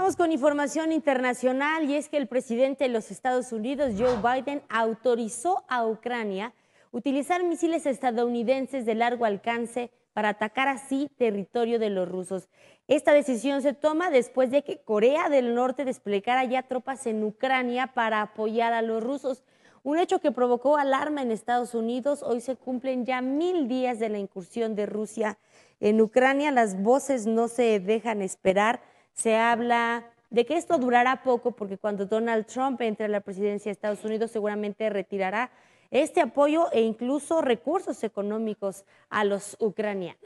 Vamos con información internacional y es que el presidente de los Estados Unidos, Joe Biden, autorizó a Ucrania utilizar misiles estadounidenses de largo alcance para atacar así territorio de los rusos. Esta decisión se toma después de que Corea del Norte desplegara ya tropas en Ucrania para apoyar a los rusos, un hecho que provocó alarma en Estados Unidos. Hoy se cumplen ya mil días de la incursión de Rusia en Ucrania. Las voces no se dejan esperar se habla de que esto durará poco porque cuando Donald Trump entre a la presidencia de Estados Unidos seguramente retirará este apoyo e incluso recursos económicos a los ucranianos.